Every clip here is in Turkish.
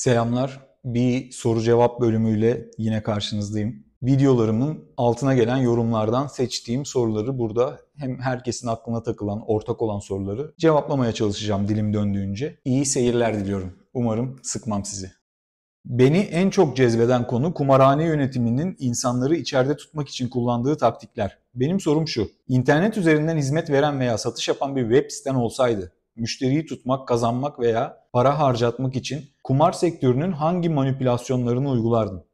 Selamlar. Bir soru cevap bölümüyle yine karşınızdayım. Videolarımın altına gelen yorumlardan seçtiğim soruları burada hem herkesin aklına takılan, ortak olan soruları cevaplamaya çalışacağım dilim döndüğünce. İyi seyirler diliyorum. Umarım sıkmam sizi. Beni en çok cezbeden konu kumarhane yönetiminin insanları içeride tutmak için kullandığı taktikler. Benim sorum şu. İnternet üzerinden hizmet veren veya satış yapan bir web siten olsaydı müşteriyi tutmak, kazanmak veya para harcatmak için kumar sektörünün hangi manipülasyonlarını uygulardın?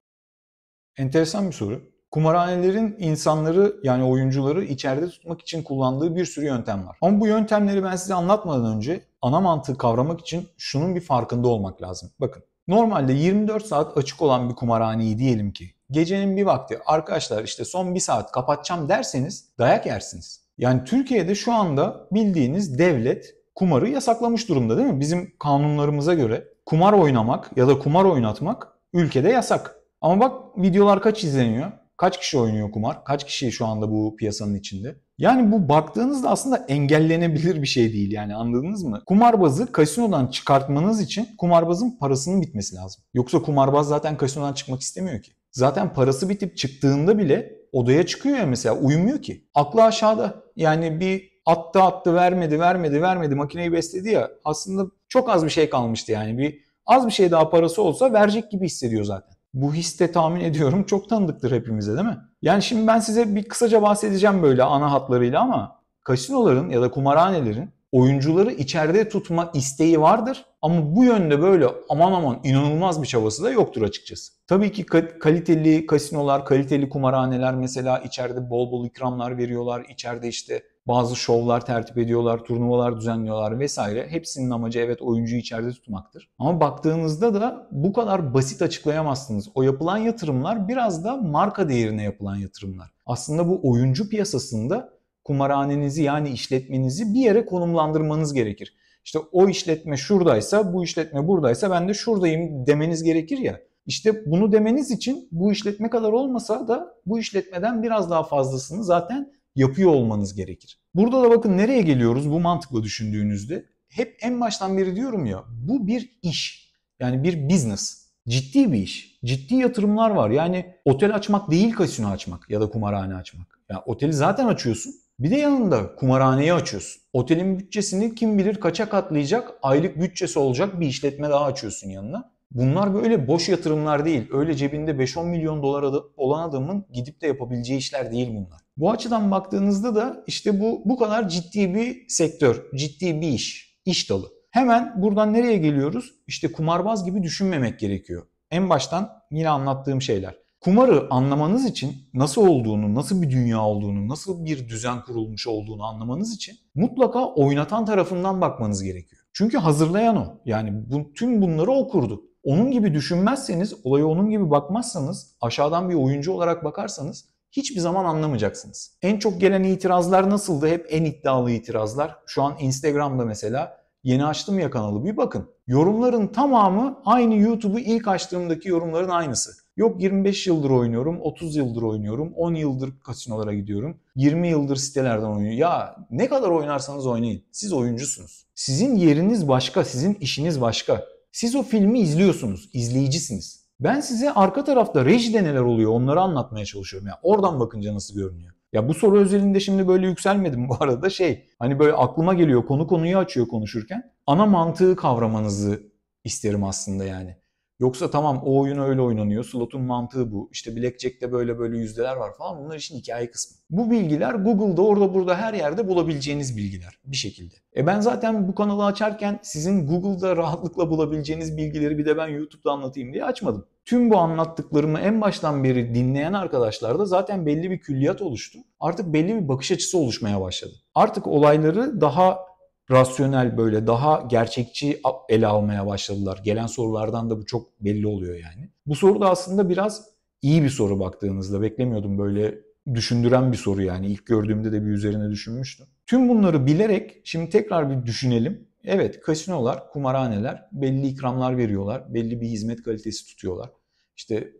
Enteresan bir soru. Kumarhanelerin insanları yani oyuncuları içeride tutmak için kullandığı bir sürü yöntem var. Ama bu yöntemleri ben size anlatmadan önce ana mantığı kavramak için şunun bir farkında olmak lazım. Bakın normalde 24 saat açık olan bir kumarhaneyi diyelim ki gecenin bir vakti arkadaşlar işte son bir saat kapatacağım derseniz dayak yersiniz. Yani Türkiye'de şu anda bildiğiniz devlet kumarı yasaklamış durumda değil mi? Bizim kanunlarımıza göre kumar oynamak ya da kumar oynatmak ülkede yasak. Ama bak videolar kaç izleniyor? Kaç kişi oynuyor kumar? Kaç kişi şu anda bu piyasanın içinde? Yani bu baktığınızda aslında engellenebilir bir şey değil yani anladınız mı? Kumarbazı kasinodan çıkartmanız için kumarbazın parasının bitmesi lazım. Yoksa kumarbaz zaten kasinodan çıkmak istemiyor ki. Zaten parası bitip çıktığında bile odaya çıkıyor ya mesela uyumuyor ki. Aklı aşağıda. Yani bir attı attı vermedi vermedi vermedi makineyi besledi ya aslında çok az bir şey kalmıştı yani bir az bir şey daha parası olsa verecek gibi hissediyor zaten. Bu his tahmin ediyorum çok tanıdıktır hepimize değil mi? Yani şimdi ben size bir kısaca bahsedeceğim böyle ana hatlarıyla ama kasinoların ya da kumarhanelerin oyuncuları içeride tutma isteği vardır ama bu yönde böyle aman aman inanılmaz bir çabası da yoktur açıkçası. Tabii ki kaliteli kasinolar, kaliteli kumarhaneler mesela içeride bol bol ikramlar veriyorlar. içeride işte bazı şovlar tertip ediyorlar, turnuvalar düzenliyorlar vesaire. Hepsinin amacı evet oyuncuyu içeride tutmaktır. Ama baktığınızda da bu kadar basit açıklayamazsınız. O yapılan yatırımlar biraz da marka değerine yapılan yatırımlar. Aslında bu oyuncu piyasasında kumarhanenizi yani işletmenizi bir yere konumlandırmanız gerekir. İşte o işletme şuradaysa, bu işletme buradaysa ben de şuradayım demeniz gerekir ya. İşte bunu demeniz için bu işletme kadar olmasa da bu işletmeden biraz daha fazlasını zaten yapıyor olmanız gerekir. Burada da bakın nereye geliyoruz bu mantıkla düşündüğünüzde. Hep en baştan beri diyorum ya bu bir iş. Yani bir business. Ciddi bir iş. Ciddi yatırımlar var. Yani otel açmak değil kasino açmak ya da kumarhane açmak. Yani oteli zaten açıyorsun. Bir de yanında kumarhaneyi açıyorsun. Otelin bütçesini kim bilir kaça katlayacak aylık bütçesi olacak bir işletme daha açıyorsun yanına. Bunlar böyle boş yatırımlar değil. Öyle cebinde 5-10 milyon dolar olan adamın gidip de yapabileceği işler değil bunlar. Bu açıdan baktığınızda da işte bu bu kadar ciddi bir sektör, ciddi bir iş, iş dalı. Hemen buradan nereye geliyoruz? İşte kumarbaz gibi düşünmemek gerekiyor. En baştan yine anlattığım şeyler. Kumarı anlamanız için nasıl olduğunu, nasıl bir dünya olduğunu, nasıl bir düzen kurulmuş olduğunu anlamanız için mutlaka oynatan tarafından bakmanız gerekiyor. Çünkü hazırlayan o. Yani bu, tüm bunları o kurdu. Onun gibi düşünmezseniz, olaya onun gibi bakmazsanız, aşağıdan bir oyuncu olarak bakarsanız hiçbir zaman anlamayacaksınız. En çok gelen itirazlar nasıldı? Hep en iddialı itirazlar. Şu an Instagram'da mesela yeni açtım ya kanalı bir bakın. Yorumların tamamı aynı YouTube'u ilk açtığımdaki yorumların aynısı. Yok 25 yıldır oynuyorum, 30 yıldır oynuyorum, 10 yıldır kasinolara gidiyorum, 20 yıldır sitelerden oynuyorum. Ya ne kadar oynarsanız oynayın. Siz oyuncusunuz. Sizin yeriniz başka, sizin işiniz başka. Siz o filmi izliyorsunuz, izleyicisiniz. Ben size arka tarafta rejide neler oluyor onları anlatmaya çalışıyorum. Yani oradan bakınca nasıl görünüyor? Ya bu soru özelinde şimdi böyle yükselmedim bu arada şey. Hani böyle aklıma geliyor konu konuyu açıyor konuşurken. Ana mantığı kavramanızı isterim aslında yani. Yoksa tamam o oyun öyle oynanıyor. Slot'un mantığı bu. İşte Blackjack'te böyle böyle yüzdeler var falan. Bunlar işin hikaye kısmı. Bu bilgiler Google'da orada burada her yerde bulabileceğiniz bilgiler bir şekilde. E ben zaten bu kanalı açarken sizin Google'da rahatlıkla bulabileceğiniz bilgileri bir de ben YouTube'da anlatayım diye açmadım. Tüm bu anlattıklarımı en baştan beri dinleyen arkadaşlarda zaten belli bir külliyat oluştu. Artık belli bir bakış açısı oluşmaya başladı. Artık olayları daha rasyonel böyle daha gerçekçi ele almaya başladılar. Gelen sorulardan da bu çok belli oluyor yani. Bu soru da aslında biraz iyi bir soru baktığınızda beklemiyordum böyle düşündüren bir soru yani. ilk gördüğümde de bir üzerine düşünmüştüm. Tüm bunları bilerek şimdi tekrar bir düşünelim. Evet kasinolar, kumarhaneler belli ikramlar veriyorlar. Belli bir hizmet kalitesi tutuyorlar. İşte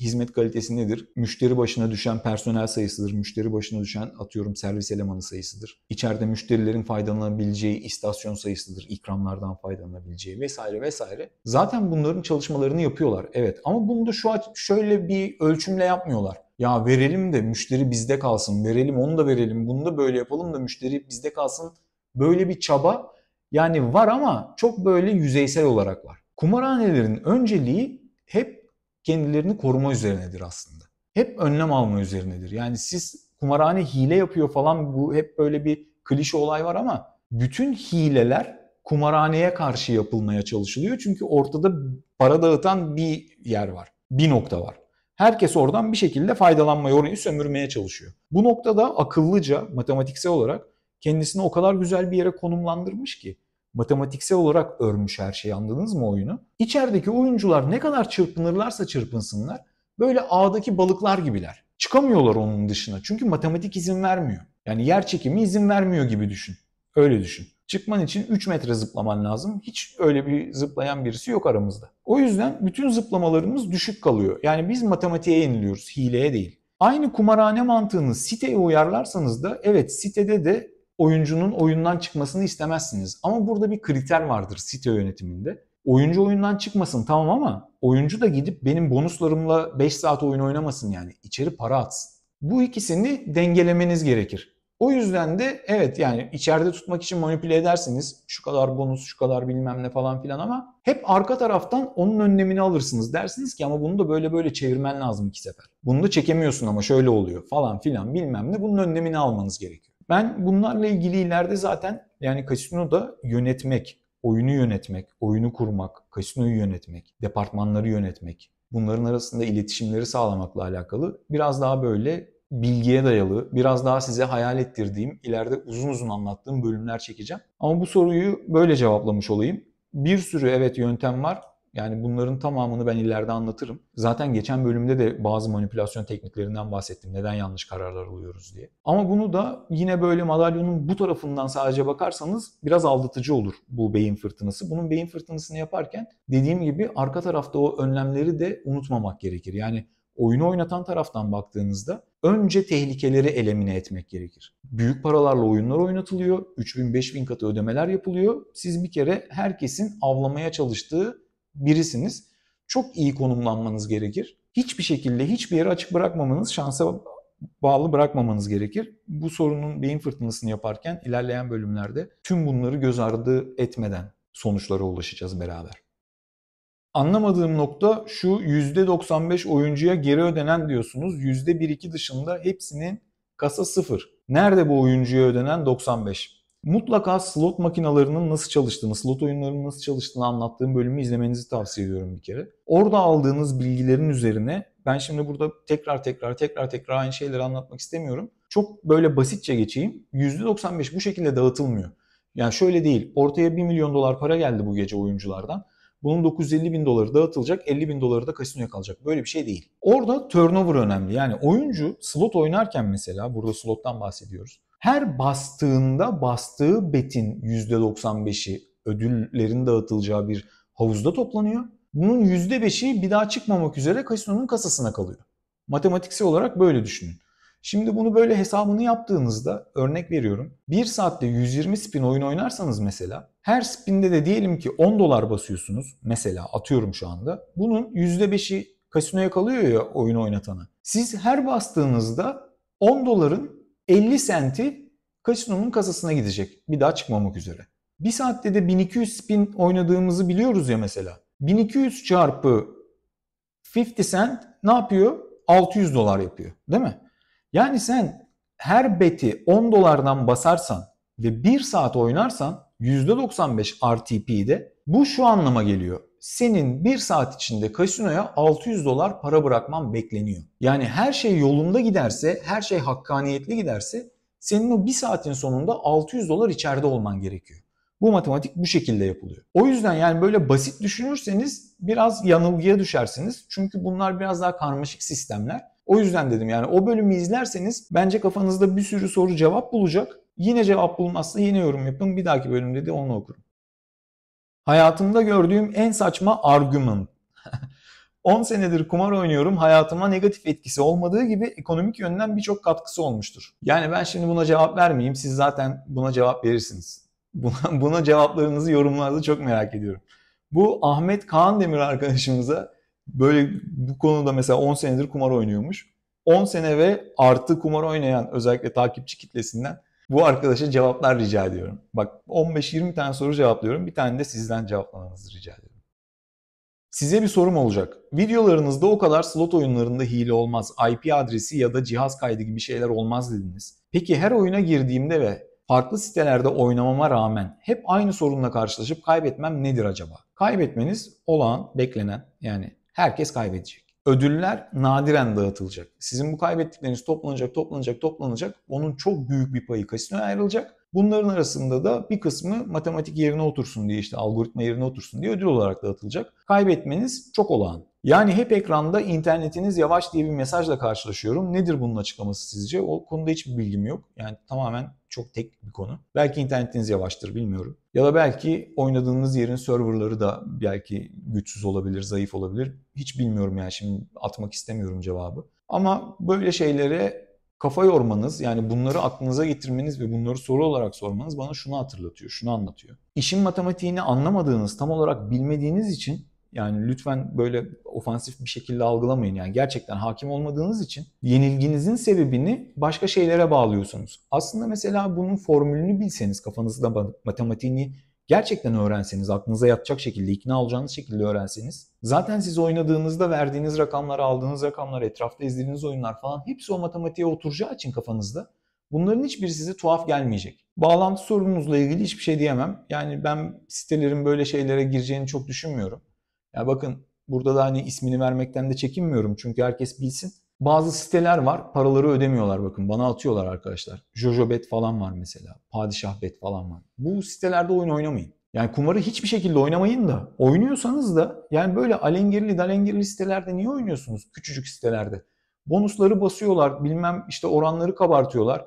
hizmet kalitesi nedir? Müşteri başına düşen personel sayısıdır. Müşteri başına düşen atıyorum servis elemanı sayısıdır. İçeride müşterilerin faydalanabileceği istasyon sayısıdır. İkramlardan faydalanabileceği vesaire vesaire. Zaten bunların çalışmalarını yapıyorlar. Evet ama bunu da şu şöyle bir ölçümle yapmıyorlar ya verelim de müşteri bizde kalsın, verelim onu da verelim, bunu da böyle yapalım da müşteri bizde kalsın. Böyle bir çaba yani var ama çok böyle yüzeysel olarak var. Kumarhanelerin önceliği hep kendilerini koruma üzerinedir aslında. Hep önlem alma üzerinedir. Yani siz kumarhane hile yapıyor falan bu hep böyle bir klişe olay var ama bütün hileler kumarhaneye karşı yapılmaya çalışılıyor. Çünkü ortada para dağıtan bir yer var. Bir nokta var. Herkes oradan bir şekilde faydalanmayı, orayı sömürmeye çalışıyor. Bu noktada akıllıca, matematiksel olarak kendisini o kadar güzel bir yere konumlandırmış ki matematiksel olarak örmüş her şeyi anladınız mı oyunu? İçerideki oyuncular ne kadar çırpınırlarsa çırpınsınlar böyle ağdaki balıklar gibiler. Çıkamıyorlar onun dışına çünkü matematik izin vermiyor. Yani yer çekimi izin vermiyor gibi düşün. Öyle düşün. Çıkman için 3 metre zıplaman lazım. Hiç öyle bir zıplayan birisi yok aramızda. O yüzden bütün zıplamalarımız düşük kalıyor. Yani biz matematiğe yeniliyoruz, hileye değil. Aynı kumarhane mantığını siteye uyarlarsanız da evet sitede de oyuncunun oyundan çıkmasını istemezsiniz. Ama burada bir kriter vardır site yönetiminde. Oyuncu oyundan çıkmasın tamam ama oyuncu da gidip benim bonuslarımla 5 saat oyun oynamasın yani. içeri para atsın. Bu ikisini dengelemeniz gerekir. O yüzden de evet yani içeride tutmak için manipüle edersiniz. Şu kadar bonus, şu kadar bilmem ne falan filan ama hep arka taraftan onun önlemini alırsınız. Dersiniz ki ama bunu da böyle böyle çevirmen lazım iki sefer. Bunu da çekemiyorsun ama şöyle oluyor falan filan bilmem ne. Bunun önlemini almanız gerekiyor. Ben bunlarla ilgili ileride zaten yani da yönetmek, oyunu yönetmek, oyunu kurmak, kasinoyu yönetmek, departmanları yönetmek, bunların arasında iletişimleri sağlamakla alakalı biraz daha böyle bilgiye dayalı, biraz daha size hayal ettirdiğim, ileride uzun uzun anlattığım bölümler çekeceğim. Ama bu soruyu böyle cevaplamış olayım. Bir sürü evet yöntem var yani bunların tamamını ben ileride anlatırım. Zaten geçen bölümde de bazı manipülasyon tekniklerinden bahsettim. Neden yanlış kararlar alıyoruz diye. Ama bunu da yine böyle madalyonun bu tarafından sadece bakarsanız biraz aldatıcı olur bu beyin fırtınası. Bunun beyin fırtınasını yaparken dediğim gibi arka tarafta o önlemleri de unutmamak gerekir. Yani oyunu oynatan taraftan baktığınızda önce tehlikeleri elemine etmek gerekir. Büyük paralarla oyunlar oynatılıyor, 3000-5000 katı ödemeler yapılıyor. Siz bir kere herkesin avlamaya çalıştığı birisiniz. Çok iyi konumlanmanız gerekir. Hiçbir şekilde hiçbir yere açık bırakmamanız, şansa bağlı bırakmamanız gerekir. Bu sorunun beyin fırtınasını yaparken ilerleyen bölümlerde tüm bunları göz ardı etmeden sonuçlara ulaşacağız beraber. Anlamadığım nokta şu %95 oyuncuya geri ödenen diyorsunuz. %1-2 dışında hepsinin kasa sıfır. Nerede bu oyuncuya ödenen 95? Mutlaka slot makinalarının nasıl çalıştığını, slot oyunlarının nasıl çalıştığını anlattığım bölümü izlemenizi tavsiye ediyorum bir kere. Orada aldığınız bilgilerin üzerine ben şimdi burada tekrar tekrar tekrar tekrar aynı şeyleri anlatmak istemiyorum. Çok böyle basitçe geçeyim. %95 bu şekilde dağıtılmıyor. Yani şöyle değil. Ortaya 1 milyon dolar para geldi bu gece oyunculardan. Bunun 950 bin doları dağıtılacak, 50 bin doları da kasinoya kalacak. Böyle bir şey değil. Orada turnover önemli. Yani oyuncu slot oynarken mesela, burada slottan bahsediyoruz. Her bastığında bastığı betin %95'i ödüllerin dağıtılacağı bir havuzda toplanıyor. Bunun %5'i bir daha çıkmamak üzere kasinonun kasasına kalıyor. Matematiksel olarak böyle düşünün. Şimdi bunu böyle hesabını yaptığınızda örnek veriyorum. 1 saatte 120 spin oyun oynarsanız mesela her spinde de diyelim ki 10 dolar basıyorsunuz mesela atıyorum şu anda. Bunun %5'i kasinoya kalıyor ya oyun oynatana. Siz her bastığınızda 10 doların 50 senti kasino'nun kasasına gidecek. Bir daha çıkmamak üzere. Bir saatte de 1200 spin oynadığımızı biliyoruz ya mesela. 1200 çarpı 50 cent ne yapıyor? 600 dolar yapıyor değil mi? Yani sen her beti 10 dolardan basarsan ve 1 saat oynarsan %95 RTP'de bu şu anlama geliyor senin bir saat içinde kasinoya 600 dolar para bırakman bekleniyor. Yani her şey yolunda giderse, her şey hakkaniyetli giderse senin o bir saatin sonunda 600 dolar içeride olman gerekiyor. Bu matematik bu şekilde yapılıyor. O yüzden yani böyle basit düşünürseniz biraz yanılgıya düşersiniz. Çünkü bunlar biraz daha karmaşık sistemler. O yüzden dedim yani o bölümü izlerseniz bence kafanızda bir sürü soru cevap bulacak. Yine cevap bulmazsa yine yorum yapın. Bir dahaki bölümde de onu okurum. Hayatımda gördüğüm en saçma argüman. 10 senedir kumar oynuyorum. Hayatıma negatif etkisi olmadığı gibi ekonomik yönden birçok katkısı olmuştur. Yani ben şimdi buna cevap vermeyeyim. Siz zaten buna cevap verirsiniz. Buna, buna cevaplarınızı yorumlarda çok merak ediyorum. Bu Ahmet Kaan Demir arkadaşımıza böyle bu konuda mesela 10 senedir kumar oynuyormuş. 10 sene ve artı kumar oynayan özellikle takipçi kitlesinden bu arkadaşa cevaplar rica ediyorum. Bak 15-20 tane soru cevaplıyorum. Bir tane de sizden cevaplamanızı rica ediyorum. Size bir sorum olacak. Videolarınızda o kadar slot oyunlarında hile olmaz, IP adresi ya da cihaz kaydı gibi şeyler olmaz dediniz. Peki her oyuna girdiğimde ve farklı sitelerde oynamama rağmen hep aynı sorunla karşılaşıp kaybetmem nedir acaba? Kaybetmeniz olağan, beklenen yani herkes kaybedecek ödüller nadiren dağıtılacak. Sizin bu kaybettikleriniz toplanacak, toplanacak, toplanacak. Onun çok büyük bir payı kasinoya ayrılacak. Bunların arasında da bir kısmı matematik yerine otursun diye işte algoritma yerine otursun diye ödül olarak dağıtılacak. Kaybetmeniz çok olağan. Yani hep ekranda internetiniz yavaş diye bir mesajla karşılaşıyorum. Nedir bunun açıklaması sizce? O konuda hiçbir bilgim yok. Yani tamamen çok tek bir konu. Belki internetiniz yavaştır bilmiyorum. Ya da belki oynadığınız yerin serverları da belki güçsüz olabilir, zayıf olabilir. Hiç bilmiyorum yani şimdi atmak istemiyorum cevabı. Ama böyle şeylere kafa yormanız yani bunları aklınıza getirmeniz ve bunları soru olarak sormanız bana şunu hatırlatıyor, şunu anlatıyor. İşin matematiğini anlamadığınız, tam olarak bilmediğiniz için yani lütfen böyle ofansif bir şekilde algılamayın. Yani gerçekten hakim olmadığınız için yenilginizin sebebini başka şeylere bağlıyorsunuz. Aslında mesela bunun formülünü bilseniz, kafanızda matematiğini gerçekten öğrenseniz, aklınıza yatacak şekilde, ikna olacağınız şekilde öğrenseniz zaten siz oynadığınızda verdiğiniz rakamlar, aldığınız rakamlar, etrafta izlediğiniz oyunlar falan hepsi o matematiğe oturacağı için kafanızda bunların hiçbiri size tuhaf gelmeyecek. Bağlantı sorununuzla ilgili hiçbir şey diyemem. Yani ben sitelerin böyle şeylere gireceğini çok düşünmüyorum. Ya bakın burada da hani ismini vermekten de çekinmiyorum çünkü herkes bilsin. Bazı siteler var paraları ödemiyorlar bakın bana atıyorlar arkadaşlar. Jojobet falan var mesela. Padişahbet falan var. Bu sitelerde oyun oynamayın. Yani kumarı hiçbir şekilde oynamayın da oynuyorsanız da yani böyle alengirli dalengirli sitelerde niye oynuyorsunuz küçücük sitelerde? Bonusları basıyorlar bilmem işte oranları kabartıyorlar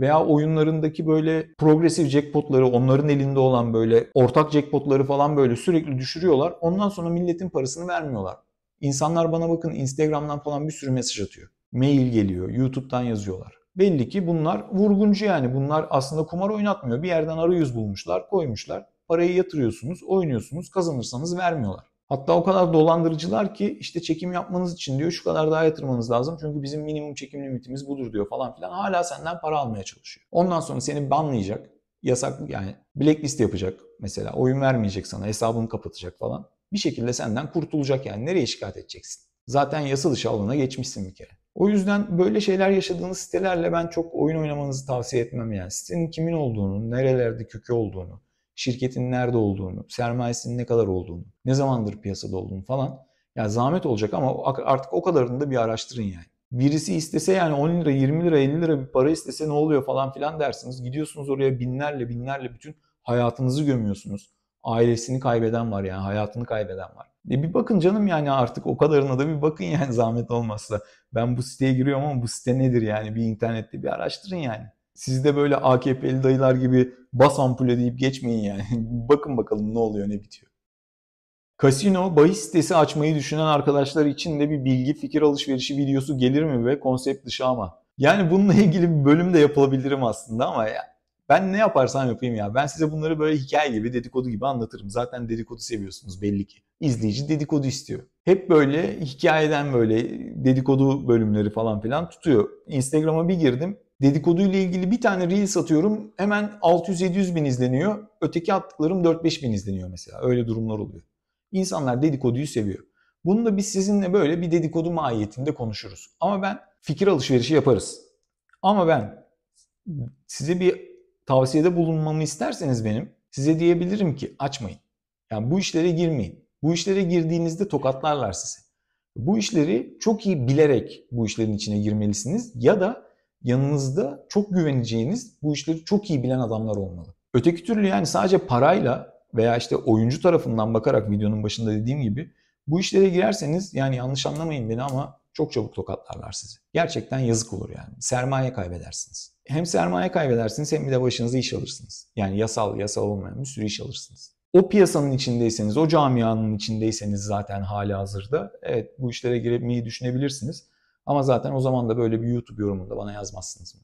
veya oyunlarındaki böyle progresif jackpotları onların elinde olan böyle ortak jackpotları falan böyle sürekli düşürüyorlar. Ondan sonra milletin parasını vermiyorlar. İnsanlar bana bakın Instagram'dan falan bir sürü mesaj atıyor. Mail geliyor, YouTube'dan yazıyorlar. Belli ki bunlar vurguncu yani. Bunlar aslında kumar oynatmıyor. Bir yerden arayüz bulmuşlar, koymuşlar. Parayı yatırıyorsunuz, oynuyorsunuz, kazanırsanız vermiyorlar. Hatta o kadar dolandırıcılar ki işte çekim yapmanız için diyor şu kadar daha yatırmanız lazım. Çünkü bizim minimum çekim limitimiz budur diyor falan filan. Hala senden para almaya çalışıyor. Ondan sonra seni banlayacak. Yasak yani blacklist yapacak mesela. Oyun vermeyecek sana. Hesabını kapatacak falan. Bir şekilde senden kurtulacak yani. Nereye şikayet edeceksin? Zaten yasa dışı alana geçmişsin bir kere. O yüzden böyle şeyler yaşadığınız sitelerle ben çok oyun oynamanızı tavsiye etmem yani. Sitenin kimin olduğunu, nerelerde kökü olduğunu, şirketin nerede olduğunu, sermayesinin ne kadar olduğunu, ne zamandır piyasada olduğunu falan. Ya yani zahmet olacak ama artık o kadarını da bir araştırın yani. Birisi istese yani 10 lira, 20 lira, 50 lira bir para istese ne oluyor falan filan dersiniz. Gidiyorsunuz oraya binlerle binlerle bütün hayatınızı gömüyorsunuz. Ailesini kaybeden var yani hayatını kaybeden var. E bir bakın canım yani artık o kadarına da bir bakın yani zahmet olmazsa. Ben bu siteye giriyorum ama bu site nedir yani bir internette bir araştırın yani. Siz de böyle AKP'li dayılar gibi bas ampule deyip geçmeyin yani. Bakın bakalım ne oluyor ne bitiyor. Kasino bahis sitesi açmayı düşünen arkadaşlar için de bir bilgi fikir alışverişi videosu gelir mi ve konsept dışı ama. Yani bununla ilgili bir bölüm de yapılabilirim aslında ama ya ben ne yaparsam yapayım ya. Ben size bunları böyle hikaye gibi, dedikodu gibi anlatırım. Zaten dedikodu seviyorsunuz belli ki. İzleyici dedikodu istiyor. Hep böyle hikayeden böyle dedikodu bölümleri falan filan tutuyor. Instagram'a bir girdim dedikoduyla ilgili bir tane reel satıyorum hemen 600-700 bin izleniyor. Öteki attıklarım 4-5 bin izleniyor mesela. Öyle durumlar oluyor. İnsanlar dedikoduyu seviyor. Bunu da biz sizinle böyle bir dedikodu mahiyetinde konuşuruz. Ama ben fikir alışverişi yaparız. Ama ben size bir tavsiyede bulunmamı isterseniz benim size diyebilirim ki açmayın. Yani bu işlere girmeyin. Bu işlere girdiğinizde tokatlarlar sizi. Bu işleri çok iyi bilerek bu işlerin içine girmelisiniz ya da yanınızda çok güveneceğiniz, bu işleri çok iyi bilen adamlar olmalı. Öteki türlü yani sadece parayla veya işte oyuncu tarafından bakarak videonun başında dediğim gibi bu işlere girerseniz yani yanlış anlamayın beni ama çok çabuk tokatlarlar sizi. Gerçekten yazık olur yani. Sermaye kaybedersiniz. Hem sermaye kaybedersiniz hem de başınıza iş alırsınız. Yani yasal yasal olmayan bir sürü iş alırsınız. O piyasanın içindeyseniz, o camianın içindeyseniz zaten hali hazırda evet bu işlere girmeyi düşünebilirsiniz. Ama zaten o zaman da böyle bir YouTube yorumunda bana yazmazsınız mı?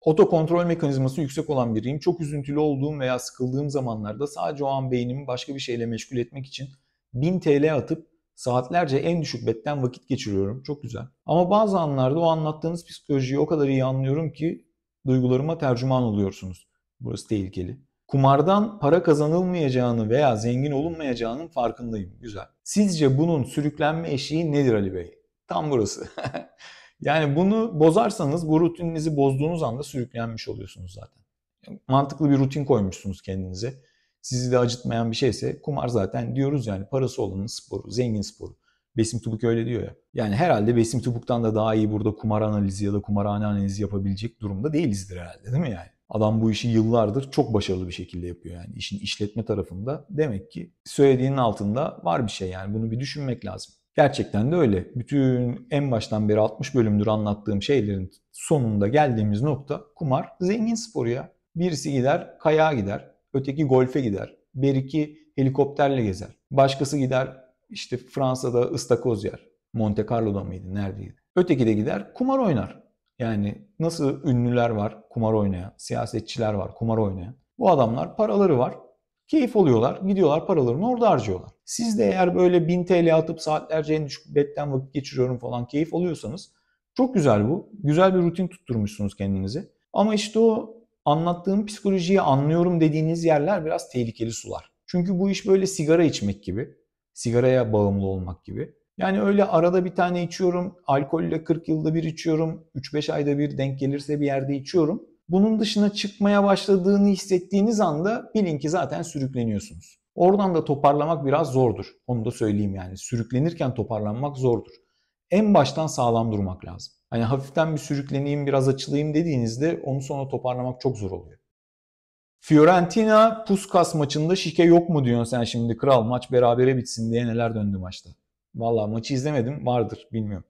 Oto kontrol mekanizması yüksek olan biriyim. Çok üzüntülü olduğum veya sıkıldığım zamanlarda sadece o an beynimi başka bir şeyle meşgul etmek için 1000 TL atıp saatlerce en düşük betten vakit geçiriyorum. Çok güzel. Ama bazı anlarda o anlattığınız psikolojiyi o kadar iyi anlıyorum ki duygularıma tercüman oluyorsunuz. Burası tehlikeli. Kumardan para kazanılmayacağını veya zengin olunmayacağının farkındayım. Güzel. Sizce bunun sürüklenme eşiği nedir Ali Bey? Tam burası. yani bunu bozarsanız bu rutininizi bozduğunuz anda sürüklenmiş oluyorsunuz zaten. Mantıklı bir rutin koymuşsunuz kendinize. Sizi de acıtmayan bir şeyse kumar zaten diyoruz yani parası olanın sporu, zengin sporu. Besim Tubuk öyle diyor ya. Yani herhalde Besim Tubuk'tan da daha iyi burada kumar analizi ya da kumarhane analizi yapabilecek durumda değilizdir herhalde değil mi yani? Adam bu işi yıllardır çok başarılı bir şekilde yapıyor yani işin işletme tarafında. Demek ki söylediğinin altında var bir şey yani bunu bir düşünmek lazım. Gerçekten de öyle. Bütün en baştan beri 60 bölümdür anlattığım şeylerin sonunda geldiğimiz nokta kumar zengin sporu ya. Birisi gider kayağa gider, öteki golfe gider, beriki helikopterle gezer. Başkası gider işte Fransa'da ıstakoz yer. Monte Carlo'da mıydı, neredeydi? Öteki de gider kumar oynar. Yani nasıl ünlüler var kumar oynayan, siyasetçiler var kumar oynayan. Bu adamlar paraları var. Keyif oluyorlar, gidiyorlar paralarını orada harcıyorlar. Siz de eğer böyle 1000 TL atıp saatlerce en düşük betten vakit geçiriyorum falan keyif alıyorsanız çok güzel bu. Güzel bir rutin tutturmuşsunuz kendinizi. Ama işte o anlattığım psikolojiyi anlıyorum dediğiniz yerler biraz tehlikeli sular. Çünkü bu iş böyle sigara içmek gibi, sigaraya bağımlı olmak gibi. Yani öyle arada bir tane içiyorum, alkolle 40 yılda bir içiyorum, 3-5 ayda bir denk gelirse bir yerde içiyorum bunun dışına çıkmaya başladığını hissettiğiniz anda bilin ki zaten sürükleniyorsunuz. Oradan da toparlamak biraz zordur. Onu da söyleyeyim yani. Sürüklenirken toparlanmak zordur. En baştan sağlam durmak lazım. Hani hafiften bir sürükleneyim, biraz açılayım dediğinizde onu sonra toparlamak çok zor oluyor. Fiorentina Puskas maçında şike yok mu diyorsun sen şimdi kral maç berabere bitsin diye neler döndü maçta. Valla maçı izlemedim vardır bilmiyorum.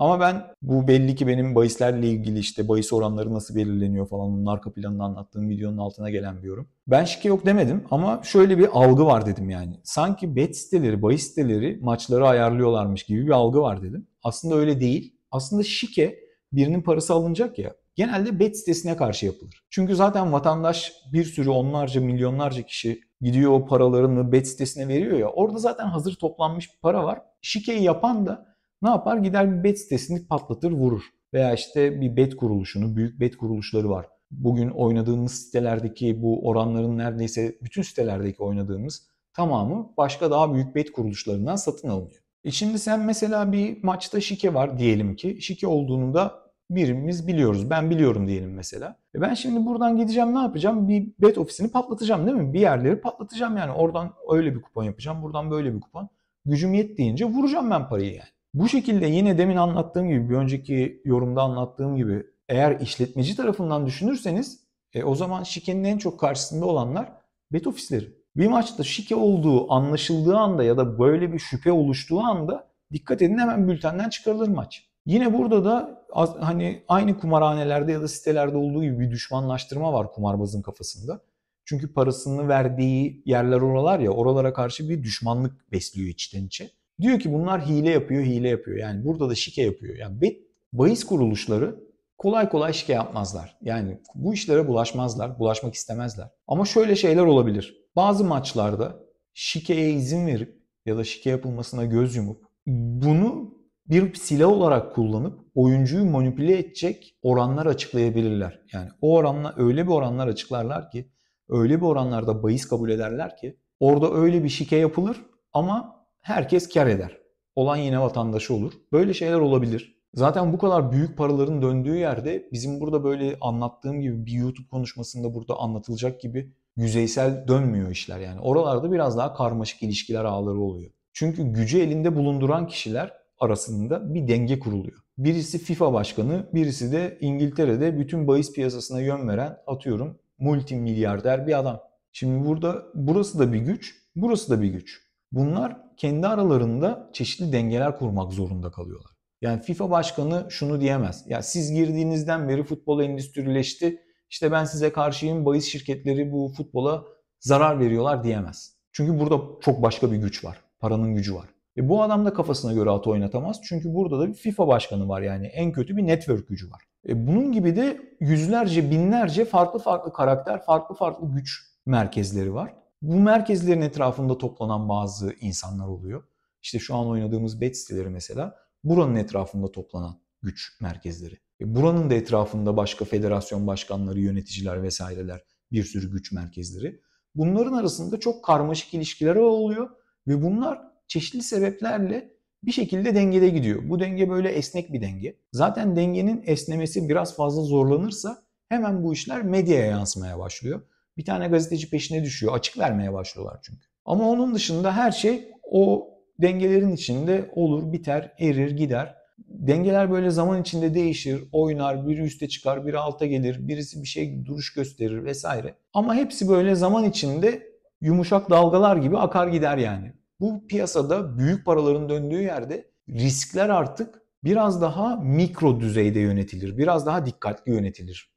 Ama ben bu belli ki benim bahislerle ilgili işte bahis oranları nasıl belirleniyor falan onun arka planını anlattığım videonun altına gelen bir yorum. Ben şike yok demedim ama şöyle bir algı var dedim yani. Sanki bet siteleri, bahis siteleri maçları ayarlıyorlarmış gibi bir algı var dedim. Aslında öyle değil. Aslında şike birinin parası alınacak ya genelde bet sitesine karşı yapılır. Çünkü zaten vatandaş bir sürü onlarca milyonlarca kişi gidiyor o paralarını bet sitesine veriyor ya orada zaten hazır toplanmış bir para var. Şikeyi yapan da ne yapar? Gider bir bet sitesini patlatır vurur. Veya işte bir bet kuruluşunu, büyük bet kuruluşları var. Bugün oynadığımız sitelerdeki bu oranların neredeyse bütün sitelerdeki oynadığımız tamamı başka daha büyük bet kuruluşlarından satın alınıyor. E şimdi sen mesela bir maçta şike var diyelim ki. Şike olduğunu da birimiz biliyoruz. Ben biliyorum diyelim mesela. E ben şimdi buradan gideceğim ne yapacağım? Bir bet ofisini patlatacağım değil mi? Bir yerleri patlatacağım yani. Oradan öyle bir kupon yapacağım. Buradan böyle bir kupon. Gücüm yettiğince vuracağım ben parayı yani. Bu şekilde yine demin anlattığım gibi, bir önceki yorumda anlattığım gibi eğer işletmeci tarafından düşünürseniz e, o zaman şikenin en çok karşısında olanlar bet ofisleri. Bir maçta şike olduğu anlaşıldığı anda ya da böyle bir şüphe oluştuğu anda dikkat edin hemen bültenden çıkarılır maç. Yine burada da az, hani aynı kumarhanelerde ya da sitelerde olduğu gibi bir düşmanlaştırma var kumarbazın kafasında. Çünkü parasını verdiği yerler oralar ya oralara karşı bir düşmanlık besliyor içten içe. Diyor ki bunlar hile yapıyor, hile yapıyor. Yani burada da şike yapıyor. Yani bahis kuruluşları kolay kolay şike yapmazlar. Yani bu işlere bulaşmazlar, bulaşmak istemezler. Ama şöyle şeyler olabilir. Bazı maçlarda şikeye izin verip ya da şike yapılmasına göz yumup bunu bir silah olarak kullanıp oyuncuyu manipüle edecek oranlar açıklayabilirler. Yani o oranla öyle bir oranlar açıklarlar ki öyle bir oranlarda bahis kabul ederler ki orada öyle bir şike yapılır ama herkes kar eder. Olan yine vatandaşı olur. Böyle şeyler olabilir. Zaten bu kadar büyük paraların döndüğü yerde bizim burada böyle anlattığım gibi bir YouTube konuşmasında burada anlatılacak gibi yüzeysel dönmüyor işler yani. Oralarda biraz daha karmaşık ilişkiler ağları oluyor. Çünkü gücü elinde bulunduran kişiler arasında bir denge kuruluyor. Birisi FIFA başkanı, birisi de İngiltere'de bütün bahis piyasasına yön veren atıyorum multimilyarder bir adam. Şimdi burada burası da bir güç, burası da bir güç. Bunlar kendi aralarında çeşitli dengeler kurmak zorunda kalıyorlar. Yani FIFA başkanı şunu diyemez. Ya siz girdiğinizden beri futbol endüstrileşti. İşte ben size karşıyım. bayis şirketleri bu futbola zarar veriyorlar diyemez. Çünkü burada çok başka bir güç var. Paranın gücü var. E bu adam da kafasına göre at oynatamaz. Çünkü burada da bir FIFA başkanı var yani. En kötü bir network gücü var. E bunun gibi de yüzlerce, binlerce farklı farklı karakter, farklı farklı güç merkezleri var. Bu merkezlerin etrafında toplanan bazı insanlar oluyor. İşte şu an oynadığımız bet siteleri mesela buranın etrafında toplanan güç merkezleri. E buranın da etrafında başka federasyon başkanları, yöneticiler vesaireler bir sürü güç merkezleri. Bunların arasında çok karmaşık ilişkiler oluyor ve bunlar çeşitli sebeplerle bir şekilde dengede gidiyor. Bu denge böyle esnek bir denge. Zaten dengenin esnemesi biraz fazla zorlanırsa hemen bu işler medyaya yansımaya başlıyor. Bir tane gazeteci peşine düşüyor. Açık vermeye başlıyorlar çünkü. Ama onun dışında her şey o dengelerin içinde olur, biter, erir, gider. Dengeler böyle zaman içinde değişir, oynar, biri üste çıkar, biri alta gelir, birisi bir şey duruş gösterir vesaire. Ama hepsi böyle zaman içinde yumuşak dalgalar gibi akar gider yani. Bu piyasada büyük paraların döndüğü yerde riskler artık biraz daha mikro düzeyde yönetilir. Biraz daha dikkatli yönetilir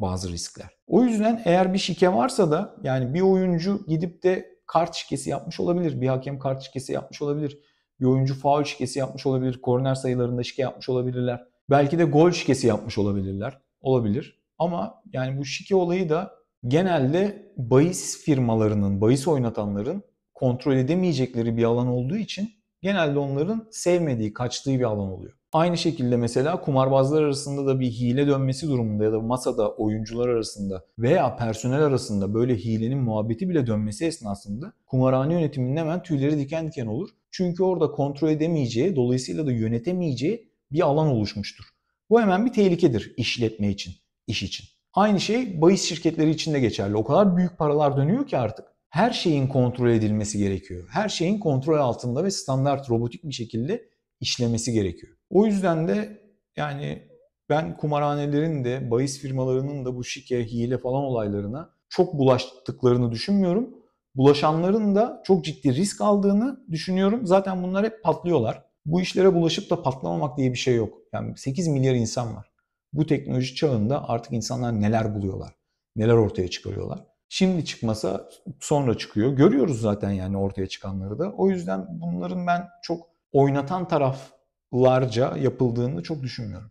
bazı riskler. O yüzden eğer bir şike varsa da yani bir oyuncu gidip de kart şikesi yapmış olabilir. Bir hakem kart şikesi yapmış olabilir. Bir oyuncu faul şikesi yapmış olabilir. Korner sayılarında şike yapmış olabilirler. Belki de gol şikesi yapmış olabilirler. Olabilir. Ama yani bu şike olayı da genelde bahis firmalarının, bahis oynatanların kontrol edemeyecekleri bir alan olduğu için genelde onların sevmediği, kaçtığı bir alan oluyor. Aynı şekilde mesela kumarbazlar arasında da bir hile dönmesi durumunda ya da masada oyuncular arasında veya personel arasında böyle hilenin muhabbeti bile dönmesi esnasında kumarhane yönetiminin hemen tüyleri diken diken olur. Çünkü orada kontrol edemeyeceği, dolayısıyla da yönetemeyeceği bir alan oluşmuştur. Bu hemen bir tehlikedir işletme için, iş için. Aynı şey bahis şirketleri için de geçerli. O kadar büyük paralar dönüyor ki artık her şeyin kontrol edilmesi gerekiyor. Her şeyin kontrol altında ve standart robotik bir şekilde işlemesi gerekiyor. O yüzden de yani ben kumarhanelerin de bahis firmalarının da bu şike, hile falan olaylarına çok bulaştıklarını düşünmüyorum. Bulaşanların da çok ciddi risk aldığını düşünüyorum. Zaten bunlar hep patlıyorlar. Bu işlere bulaşıp da patlamamak diye bir şey yok. Yani 8 milyar insan var. Bu teknoloji çağında artık insanlar neler buluyorlar, neler ortaya çıkarıyorlar. Şimdi çıkmasa sonra çıkıyor. Görüyoruz zaten yani ortaya çıkanları da. O yüzden bunların ben çok oynatan taraf larca yapıldığını çok düşünmüyorum.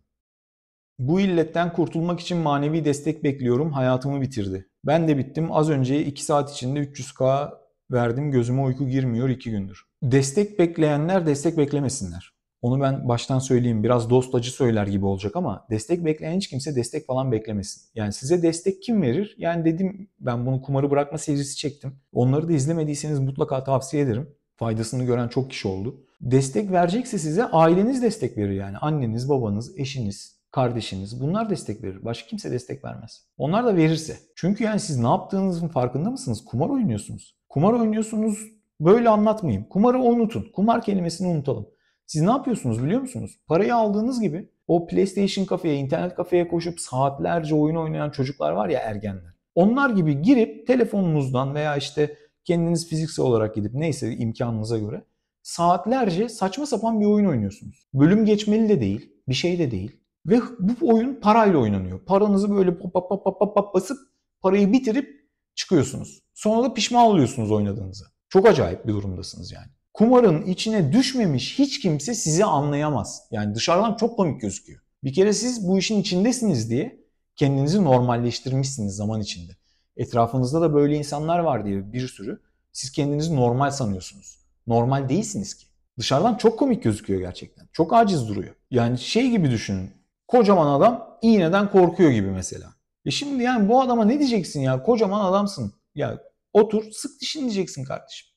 Bu illetten kurtulmak için manevi destek bekliyorum. Hayatımı bitirdi. Ben de bittim. Az önce 2 saat içinde 300k verdim. Gözüme uyku girmiyor 2 gündür. Destek bekleyenler destek beklemesinler. Onu ben baştan söyleyeyim. Biraz dost acı söyler gibi olacak ama destek bekleyen hiç kimse destek falan beklemesin. Yani size destek kim verir? Yani dedim ben bunu kumarı bırakma serisi çektim. Onları da izlemediyseniz mutlaka tavsiye ederim. Faydasını gören çok kişi oldu. Destek verecekse size aileniz destek verir yani. Anneniz, babanız, eşiniz, kardeşiniz bunlar destek verir. Başka kimse destek vermez. Onlar da verirse. Çünkü yani siz ne yaptığınızın farkında mısınız? Kumar oynuyorsunuz. Kumar oynuyorsunuz böyle anlatmayayım. Kumarı unutun. Kumar kelimesini unutalım. Siz ne yapıyorsunuz biliyor musunuz? Parayı aldığınız gibi o PlayStation kafeye, internet kafeye koşup saatlerce oyun oynayan çocuklar var ya ergenler. Onlar gibi girip telefonunuzdan veya işte kendiniz fiziksel olarak gidip neyse imkanınıza göre saatlerce saçma sapan bir oyun oynuyorsunuz. Bölüm geçmeli de değil, bir şey de değil. Ve bu oyun parayla oynanıyor. Paranızı böyle pop pop pop pop pop basıp parayı bitirip çıkıyorsunuz. Sonra da pişman oluyorsunuz oynadığınızı. Çok acayip bir durumdasınız yani. Kumarın içine düşmemiş hiç kimse sizi anlayamaz. Yani dışarıdan çok komik gözüküyor. Bir kere siz bu işin içindesiniz diye kendinizi normalleştirmişsiniz zaman içinde. Etrafınızda da böyle insanlar var diye bir sürü. Siz kendinizi normal sanıyorsunuz normal değilsiniz ki. Dışarıdan çok komik gözüküyor gerçekten. Çok aciz duruyor. Yani şey gibi düşünün. Kocaman adam iğneden korkuyor gibi mesela. E şimdi yani bu adama ne diyeceksin ya? Kocaman adamsın. Ya otur sık dişini diyeceksin kardeşim.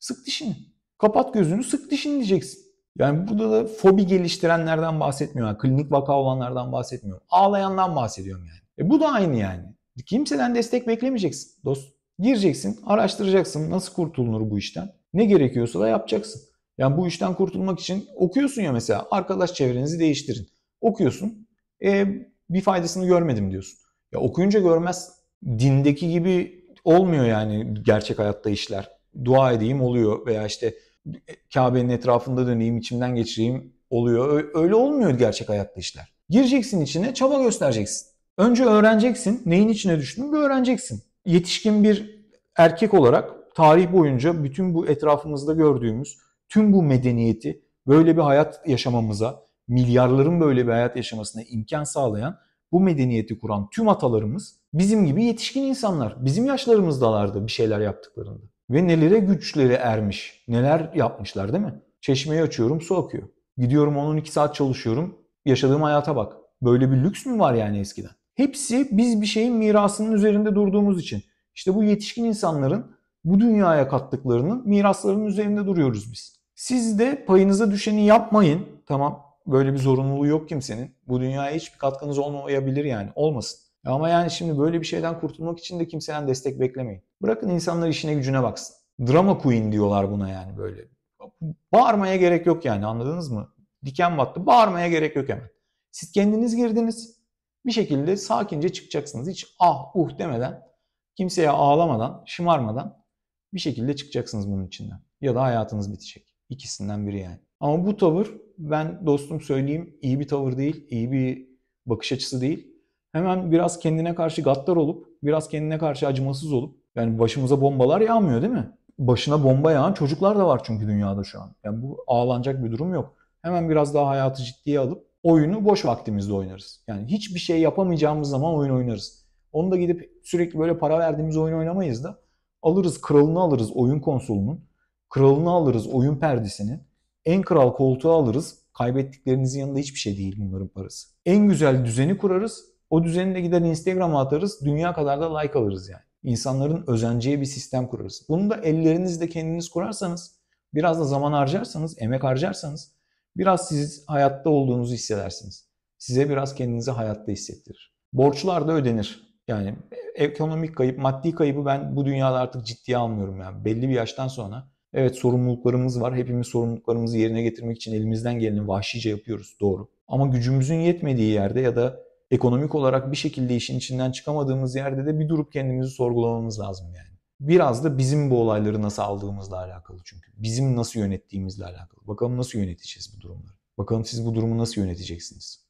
Sık dişini. Kapat gözünü sık dişini diyeceksin. Yani burada da fobi geliştirenlerden bahsetmiyorum. Yani klinik vaka olanlardan bahsetmiyorum. Ağlayandan bahsediyorum yani. E bu da aynı yani. Kimseden destek beklemeyeceksin dost. Gireceksin, araştıracaksın nasıl kurtulunur bu işten. Ne gerekiyorsa da yapacaksın. Yani bu işten kurtulmak için okuyorsun ya mesela arkadaş çevrenizi değiştirin. Okuyorsun. E, bir faydasını görmedim diyorsun. Ya okuyunca görmez. Dindeki gibi olmuyor yani gerçek hayatta işler. Dua edeyim oluyor veya işte e, Kabe'nin etrafında döneyim, içimden geçireyim oluyor. Öyle olmuyor gerçek hayatta işler. Gireceksin içine, çaba göstereceksin. Önce öğreneceksin, neyin içine düştüğünü bir öğreneceksin. Yetişkin bir erkek olarak tarih boyunca bütün bu etrafımızda gördüğümüz tüm bu medeniyeti böyle bir hayat yaşamamıza, milyarların böyle bir hayat yaşamasına imkan sağlayan bu medeniyeti kuran tüm atalarımız bizim gibi yetişkin insanlar. Bizim yaşlarımızdalardı bir şeyler yaptıklarında. Ve nelere güçleri ermiş, neler yapmışlar değil mi? Çeşmeyi açıyorum su akıyor. Gidiyorum 12 saat çalışıyorum. Yaşadığım hayata bak. Böyle bir lüks mü var yani eskiden? Hepsi biz bir şeyin mirasının üzerinde durduğumuz için. İşte bu yetişkin insanların bu dünyaya kattıklarının miraslarının üzerinde duruyoruz biz. Siz de payınıza düşeni yapmayın. Tamam böyle bir zorunluluğu yok kimsenin. Bu dünyaya hiçbir katkınız olmayabilir yani olmasın. Ama yani şimdi böyle bir şeyden kurtulmak için de kimseden destek beklemeyin. Bırakın insanlar işine gücüne baksın. Drama queen diyorlar buna yani böyle. Bağırmaya gerek yok yani anladınız mı? Diken battı. Bağırmaya gerek yok hemen. Siz kendiniz girdiniz. Bir şekilde sakince çıkacaksınız. Hiç ah uh demeden, kimseye ağlamadan, şımarmadan bir şekilde çıkacaksınız bunun içinden. Ya da hayatınız bitecek. İkisinden biri yani. Ama bu tavır ben dostum söyleyeyim iyi bir tavır değil, iyi bir bakış açısı değil. Hemen biraz kendine karşı gaddar olup, biraz kendine karşı acımasız olup, yani başımıza bombalar yağmıyor değil mi? Başına bomba yağan çocuklar da var çünkü dünyada şu an. Yani bu ağlanacak bir durum yok. Hemen biraz daha hayatı ciddiye alıp oyunu boş vaktimizde oynarız. Yani hiçbir şey yapamayacağımız zaman oyun oynarız. Onu da gidip sürekli böyle para verdiğimiz oyun oynamayız da Alırız kralını alırız oyun konsolunun. Kralını alırız oyun perdesini. En kral koltuğu alırız. Kaybettiklerinizin yanında hiçbir şey değil bunların parası. En güzel düzeni kurarız. O düzeni gider Instagram'a atarız. Dünya kadar da like alırız yani. İnsanların özenceği bir sistem kurarız. Bunu da ellerinizle kendiniz kurarsanız, biraz da zaman harcarsanız, emek harcarsanız biraz siz hayatta olduğunuzu hissedersiniz. Size biraz kendinizi hayatta hissettirir. Borçlar da ödenir. Yani ekonomik kayıp, maddi kaybı ben bu dünyada artık ciddiye almıyorum yani. Belli bir yaştan sonra evet sorumluluklarımız var. Hepimiz sorumluluklarımızı yerine getirmek için elimizden geleni vahşice yapıyoruz. Doğru. Ama gücümüzün yetmediği yerde ya da ekonomik olarak bir şekilde işin içinden çıkamadığımız yerde de bir durup kendimizi sorgulamamız lazım yani. Biraz da bizim bu olayları nasıl aldığımızla alakalı çünkü. Bizim nasıl yönettiğimizle alakalı. Bakalım nasıl yöneteceğiz bu durumları. Bakalım siz bu durumu nasıl yöneteceksiniz?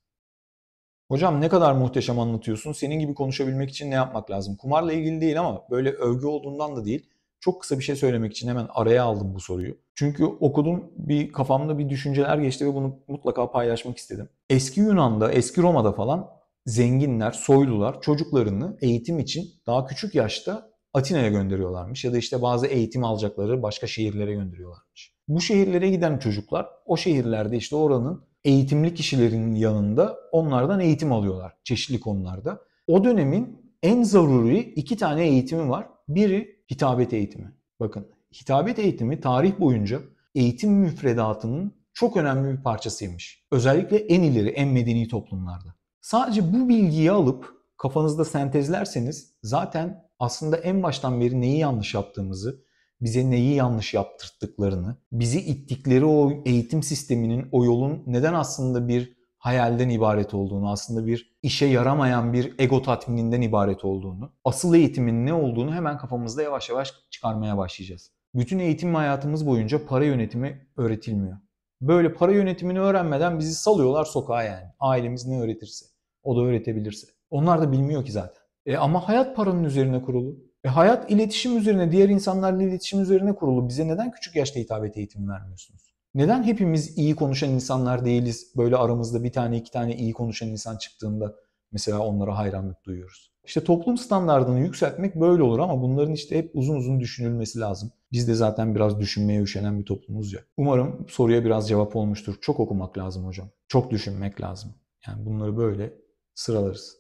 Hocam ne kadar muhteşem anlatıyorsun. Senin gibi konuşabilmek için ne yapmak lazım? Kumarla ilgili değil ama böyle övgü olduğundan da değil. Çok kısa bir şey söylemek için hemen araya aldım bu soruyu. Çünkü okudum bir kafamda bir düşünceler geçti ve bunu mutlaka paylaşmak istedim. Eski Yunan'da, eski Roma'da falan zenginler, soylular çocuklarını eğitim için daha küçük yaşta Atina'ya gönderiyorlarmış ya da işte bazı eğitim alacakları başka şehirlere gönderiyorlarmış. Bu şehirlere giden çocuklar o şehirlerde işte oranın eğitimli kişilerin yanında onlardan eğitim alıyorlar çeşitli konularda. O dönemin en zaruri iki tane eğitimi var. Biri hitabet eğitimi. Bakın hitabet eğitimi tarih boyunca eğitim müfredatının çok önemli bir parçasıymış. Özellikle en ileri, en medeni toplumlarda. Sadece bu bilgiyi alıp kafanızda sentezlerseniz zaten aslında en baştan beri neyi yanlış yaptığımızı, bize neyi yanlış yaptırttıklarını, bizi ittikleri o eğitim sisteminin, o yolun neden aslında bir hayalden ibaret olduğunu, aslında bir işe yaramayan bir ego tatmininden ibaret olduğunu, asıl eğitimin ne olduğunu hemen kafamızda yavaş yavaş çıkarmaya başlayacağız. Bütün eğitim hayatımız boyunca para yönetimi öğretilmiyor. Böyle para yönetimini öğrenmeden bizi salıyorlar sokağa yani. Ailemiz ne öğretirse, o da öğretebilirse. Onlar da bilmiyor ki zaten. E ama hayat paranın üzerine kurulu. E hayat iletişim üzerine, diğer insanlarla iletişim üzerine kurulu. Bize neden küçük yaşta hitabet eğitimi vermiyorsunuz? Neden hepimiz iyi konuşan insanlar değiliz? Böyle aramızda bir tane iki tane iyi konuşan insan çıktığında mesela onlara hayranlık duyuyoruz. İşte toplum standartını yükseltmek böyle olur ama bunların işte hep uzun uzun düşünülmesi lazım. Biz de zaten biraz düşünmeye üşenen bir toplumuz ya. Umarım soruya biraz cevap olmuştur. Çok okumak lazım hocam. Çok düşünmek lazım. Yani bunları böyle sıralarız.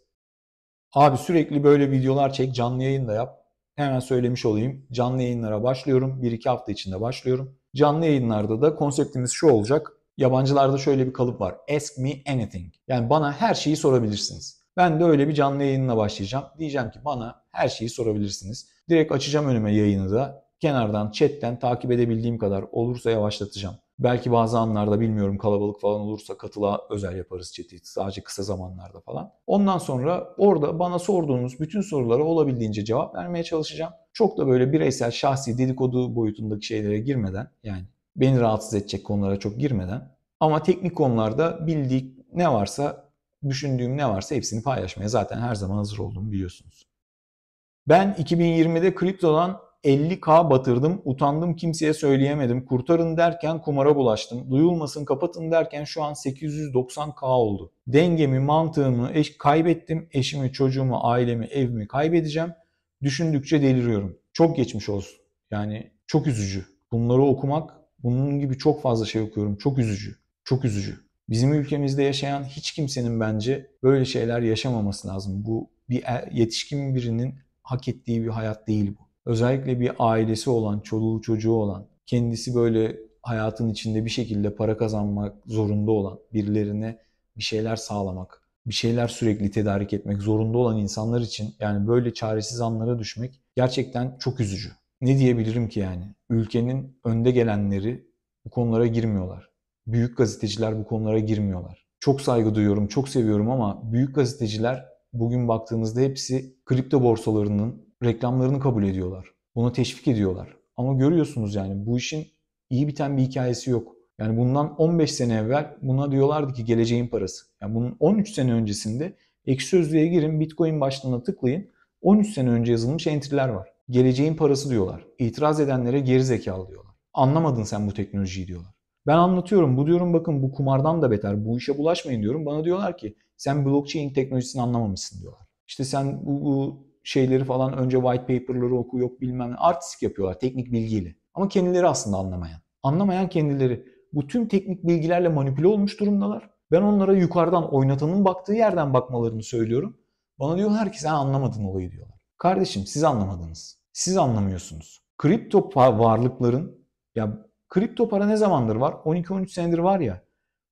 Abi sürekli böyle videolar çek, canlı yayın da yap. Hemen söylemiş olayım. Canlı yayınlara başlıyorum. 1-2 hafta içinde başlıyorum. Canlı yayınlarda da konseptimiz şu olacak. Yabancılarda şöyle bir kalıp var. Ask me anything. Yani bana her şeyi sorabilirsiniz. Ben de öyle bir canlı yayınla başlayacağım. Diyeceğim ki bana her şeyi sorabilirsiniz. Direkt açacağım önüme yayını da. Kenardan, chatten takip edebildiğim kadar olursa yavaşlatacağım. Belki bazı anlarda bilmiyorum kalabalık falan olursa katıla özel yaparız chat'i sadece kısa zamanlarda falan. Ondan sonra orada bana sorduğunuz bütün sorulara olabildiğince cevap vermeye çalışacağım. Çok da böyle bireysel şahsi dedikodu boyutundaki şeylere girmeden yani beni rahatsız edecek konulara çok girmeden ama teknik konularda bildiği ne varsa düşündüğüm ne varsa hepsini paylaşmaya zaten her zaman hazır olduğumu biliyorsunuz. Ben 2020'de kriptodan 50k batırdım, utandım kimseye söyleyemedim, kurtarın derken kumara bulaştım, duyulmasın kapatın derken şu an 890k oldu. Dengemi, mantığımı eş kaybettim, eşimi, çocuğumu, ailemi, evimi kaybedeceğim. Düşündükçe deliriyorum. Çok geçmiş olsun. Yani çok üzücü. Bunları okumak, bunun gibi çok fazla şey okuyorum. Çok üzücü. Çok üzücü. Bizim ülkemizde yaşayan hiç kimsenin bence böyle şeyler yaşamaması lazım. Bu bir er, yetişkin birinin hak ettiği bir hayat değil bu özellikle bir ailesi olan, çoluğu çocuğu olan, kendisi böyle hayatın içinde bir şekilde para kazanmak zorunda olan, birilerine bir şeyler sağlamak, bir şeyler sürekli tedarik etmek zorunda olan insanlar için yani böyle çaresiz anlara düşmek gerçekten çok üzücü. Ne diyebilirim ki yani? Ülkenin önde gelenleri bu konulara girmiyorlar. Büyük gazeteciler bu konulara girmiyorlar. Çok saygı duyuyorum, çok seviyorum ama büyük gazeteciler bugün baktığınızda hepsi kripto borsalarının reklamlarını kabul ediyorlar. Bunu teşvik ediyorlar. Ama görüyorsunuz yani bu işin iyi biten bir hikayesi yok. Yani bundan 15 sene evvel buna diyorlardı ki geleceğin parası. Yani bunun 13 sene öncesinde ekşi sözlüğe girin Bitcoin başlığına tıklayın. 13 sene önce yazılmış entry'ler var. Geleceğin parası diyorlar. İtiraz edenlere geri zekalı diyorlar. Anlamadın sen bu teknolojiyi diyorlar. Ben anlatıyorum. Bu diyorum bakın bu kumardan da beter. Bu işe bulaşmayın diyorum. Bana diyorlar ki sen blockchain teknolojisini anlamamışsın diyorlar. İşte sen bu, bu şeyleri falan önce white paper'ları oku yok bilmem ne. Artistik yapıyorlar teknik bilgiyle. Ama kendileri aslında anlamayan. Anlamayan kendileri bu tüm teknik bilgilerle manipüle olmuş durumdalar. Ben onlara yukarıdan oynatanın baktığı yerden bakmalarını söylüyorum. Bana diyorlar ki sen anlamadın olayı diyorlar. Kardeşim siz anlamadınız. Siz anlamıyorsunuz. Kripto varlıkların ya kripto para ne zamandır var? 12-13 senedir var ya.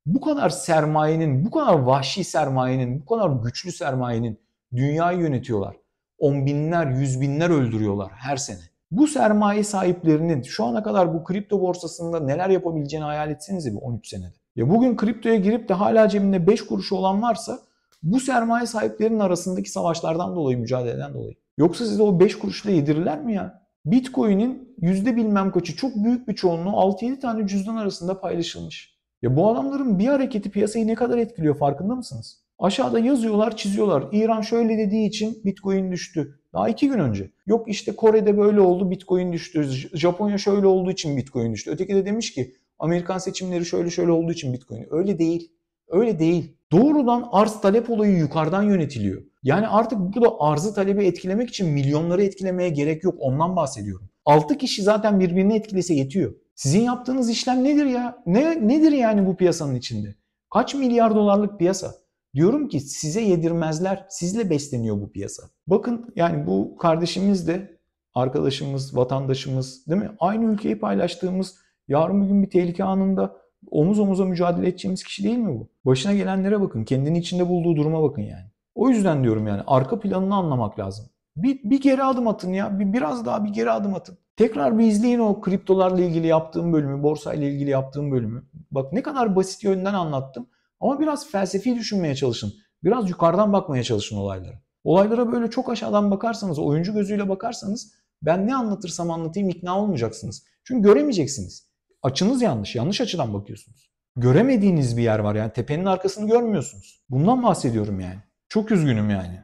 Bu kadar sermayenin, bu kadar vahşi sermayenin, bu kadar güçlü sermayenin dünyayı yönetiyorlar on binler, yüz binler öldürüyorlar her sene. Bu sermaye sahiplerinin şu ana kadar bu kripto borsasında neler yapabileceğini hayal etsenize bir 13 senede. Ya bugün kriptoya girip de hala cebinde 5 kuruşu olan varsa bu sermaye sahiplerinin arasındaki savaşlardan dolayı, mücadeleden dolayı. Yoksa size o 5 kuruşla yedirirler mi ya? Bitcoin'in yüzde bilmem kaçı çok büyük bir çoğunluğu 6-7 tane cüzdan arasında paylaşılmış. Ya bu adamların bir hareketi piyasayı ne kadar etkiliyor farkında mısınız? Aşağıda yazıyorlar, çiziyorlar. İran şöyle dediği için Bitcoin düştü. Daha iki gün önce. Yok işte Kore'de böyle oldu Bitcoin düştü. Japonya şöyle olduğu için Bitcoin düştü. Öteki de demiş ki Amerikan seçimleri şöyle şöyle olduğu için Bitcoin. Öyle değil. Öyle değil. Doğrudan arz talep olayı yukarıdan yönetiliyor. Yani artık burada arzı talebi etkilemek için milyonları etkilemeye gerek yok. Ondan bahsediyorum. 6 kişi zaten birbirini etkilese yetiyor. Sizin yaptığınız işlem nedir ya? Ne nedir yani bu piyasanın içinde? Kaç milyar dolarlık piyasa? Diyorum ki size yedirmezler. Sizle besleniyor bu piyasa. Bakın yani bu kardeşimiz de arkadaşımız, vatandaşımız değil mi? Aynı ülkeyi paylaştığımız yarın bir gün bir tehlike anında omuz omuza mücadele edeceğimiz kişi değil mi bu? Başına gelenlere bakın. Kendini içinde bulduğu duruma bakın yani. O yüzden diyorum yani arka planını anlamak lazım. Bir, bir geri adım atın ya. Bir, biraz daha bir geri adım atın. Tekrar bir izleyin o kriptolarla ilgili yaptığım bölümü, borsayla ilgili yaptığım bölümü. Bak ne kadar basit yönden anlattım ama biraz felsefi düşünmeye çalışın. Biraz yukarıdan bakmaya çalışın olaylara. Olaylara böyle çok aşağıdan bakarsanız, oyuncu gözüyle bakarsanız ben ne anlatırsam anlatayım ikna olmayacaksınız. Çünkü göremeyeceksiniz. Açınız yanlış, yanlış açıdan bakıyorsunuz. Göremediğiniz bir yer var yani tepenin arkasını görmüyorsunuz. Bundan bahsediyorum yani. Çok üzgünüm yani.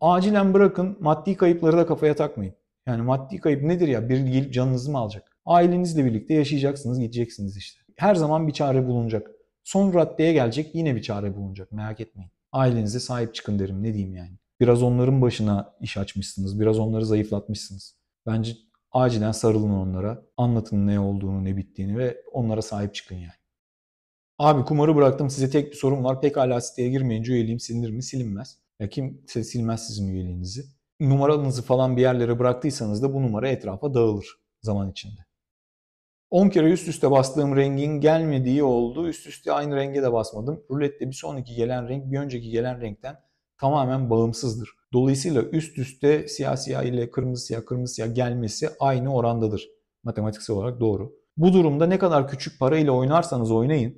Acilen bırakın maddi kayıpları da kafaya takmayın. Yani maddi kayıp nedir ya? Bir gelip canınızı mı alacak? Ailenizle birlikte yaşayacaksınız, gideceksiniz işte. Her zaman bir çare bulunacak. Son raddeye gelecek yine bir çare bulunacak merak etmeyin. Ailenize sahip çıkın derim ne diyeyim yani. Biraz onların başına iş açmışsınız. Biraz onları zayıflatmışsınız. Bence acilen sarılın onlara. Anlatın ne olduğunu ne bittiğini ve onlara sahip çıkın yani. Abi kumarı bıraktım size tek bir sorum var. Pekala siteye girmeyince üyeliğim silinir mi? Silinmez. Ya kim silmez sizin üyeliğinizi. Numaranızı falan bir yerlere bıraktıysanız da bu numara etrafa dağılır zaman içinde. 10 kere üst üste bastığım rengin gelmediği oldu. Üst üste aynı renge de basmadım. Rulette bir sonraki gelen renk bir önceki gelen renkten tamamen bağımsızdır. Dolayısıyla üst üste siyah siyah ile kırmızı siyah kırmızı siyah gelmesi aynı orandadır. Matematiksel olarak doğru. Bu durumda ne kadar küçük para ile oynarsanız oynayın.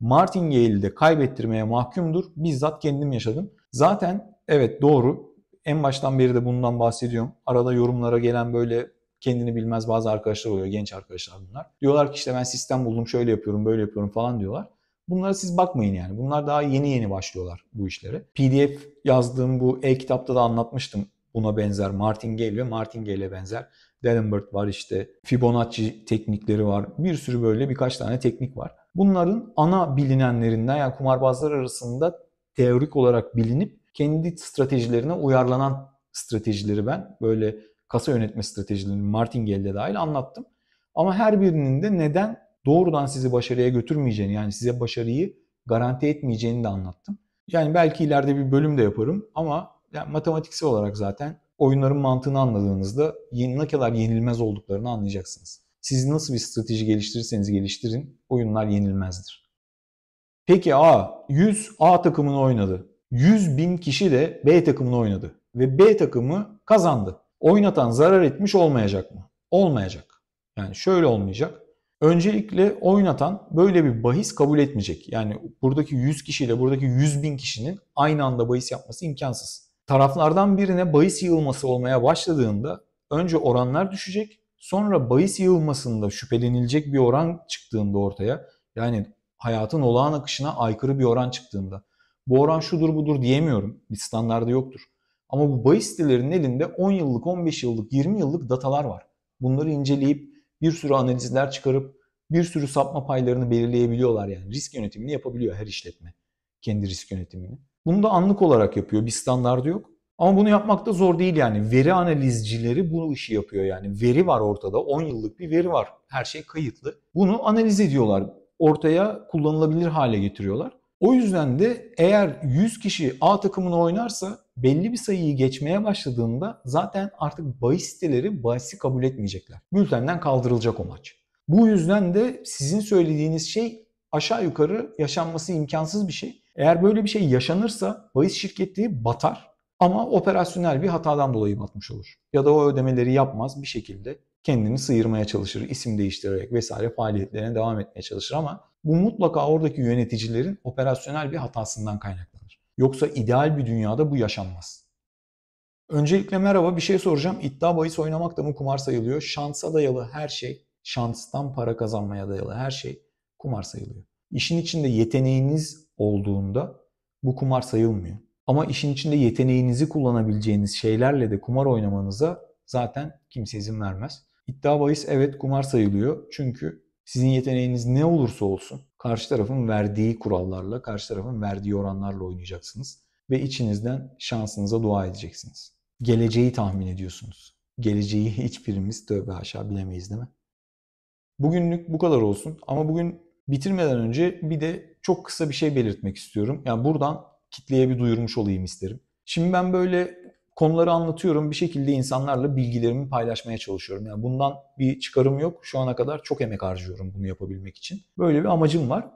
Martingale de kaybettirmeye mahkumdur. Bizzat kendim yaşadım. Zaten evet doğru. En baştan beri de bundan bahsediyorum. Arada yorumlara gelen böyle kendini bilmez bazı arkadaşlar oluyor. Genç arkadaşlar bunlar. Diyorlar ki işte ben sistem buldum şöyle yapıyorum böyle yapıyorum falan diyorlar. Bunlara siz bakmayın yani. Bunlar daha yeni yeni başlıyorlar bu işlere. PDF yazdığım bu e-kitapta da anlatmıştım buna benzer martingale ve martingale'e benzer. Dellenberg var işte Fibonacci teknikleri var. Bir sürü böyle birkaç tane teknik var. Bunların ana bilinenlerinden yani kumarbazlar arasında teorik olarak bilinip kendi stratejilerine uyarlanan stratejileri ben böyle kasa yönetme stratejilerini Martingale'de dahil anlattım. Ama her birinin de neden doğrudan sizi başarıya götürmeyeceğini yani size başarıyı garanti etmeyeceğini de anlattım. Yani belki ileride bir bölüm de yaparım ama yani matematiksel olarak zaten oyunların mantığını anladığınızda ne kadar yenilmez olduklarını anlayacaksınız. Siz nasıl bir strateji geliştirirseniz geliştirin oyunlar yenilmezdir. Peki A, 100 A takımını oynadı. 100 bin kişi de B takımını oynadı. Ve B takımı kazandı oynatan zarar etmiş olmayacak mı? Olmayacak. Yani şöyle olmayacak. Öncelikle oynatan böyle bir bahis kabul etmeyecek. Yani buradaki 100 kişiyle buradaki 100 bin kişinin aynı anda bahis yapması imkansız. Taraflardan birine bahis yığılması olmaya başladığında önce oranlar düşecek. Sonra bahis yığılmasında şüphelenilecek bir oran çıktığında ortaya yani hayatın olağan akışına aykırı bir oran çıktığında bu oran şudur budur diyemiyorum. Bir standardı yoktur. Ama bu bahis sitelerinin elinde 10 yıllık, 15 yıllık, 20 yıllık datalar var. Bunları inceleyip bir sürü analizler çıkarıp bir sürü sapma paylarını belirleyebiliyorlar yani. Risk yönetimini yapabiliyor her işletme. Kendi risk yönetimini. Bunu da anlık olarak yapıyor. Bir standardı yok. Ama bunu yapmak da zor değil yani. Veri analizcileri bu işi yapıyor yani. Veri var ortada. 10 yıllık bir veri var. Her şey kayıtlı. Bunu analiz ediyorlar. Ortaya kullanılabilir hale getiriyorlar. O yüzden de eğer 100 kişi A takımını oynarsa belli bir sayıyı geçmeye başladığında zaten artık bahis siteleri bahisi kabul etmeyecekler. Bültenden kaldırılacak o maç. Bu yüzden de sizin söylediğiniz şey aşağı yukarı yaşanması imkansız bir şey. Eğer böyle bir şey yaşanırsa bahis şirketi batar ama operasyonel bir hatadan dolayı batmış olur. Ya da o ödemeleri yapmaz bir şekilde kendini sıyırmaya çalışır, isim değiştirerek vesaire faaliyetlerine devam etmeye çalışır ama bu mutlaka oradaki yöneticilerin operasyonel bir hatasından kaynaklı. Yoksa ideal bir dünyada bu yaşanmaz. Öncelikle merhaba bir şey soracağım. İddia bahis oynamak da mı kumar sayılıyor? Şansa dayalı her şey, şanstan para kazanmaya dayalı her şey kumar sayılıyor. İşin içinde yeteneğiniz olduğunda bu kumar sayılmıyor. Ama işin içinde yeteneğinizi kullanabileceğiniz şeylerle de kumar oynamanıza zaten kimse izin vermez. İddia bahis evet kumar sayılıyor. Çünkü sizin yeteneğiniz ne olursa olsun karşı tarafın verdiği kurallarla, karşı tarafın verdiği oranlarla oynayacaksınız ve içinizden şansınıza dua edeceksiniz. Geleceği tahmin ediyorsunuz. Geleceği hiçbirimiz tövbe aşağı bilemeyiz değil mi? Bugünlük bu kadar olsun ama bugün bitirmeden önce bir de çok kısa bir şey belirtmek istiyorum. Yani buradan kitleye bir duyurmuş olayım isterim. Şimdi ben böyle konuları anlatıyorum. Bir şekilde insanlarla bilgilerimi paylaşmaya çalışıyorum. Yani bundan bir çıkarım yok. Şu ana kadar çok emek harcıyorum bunu yapabilmek için. Böyle bir amacım var.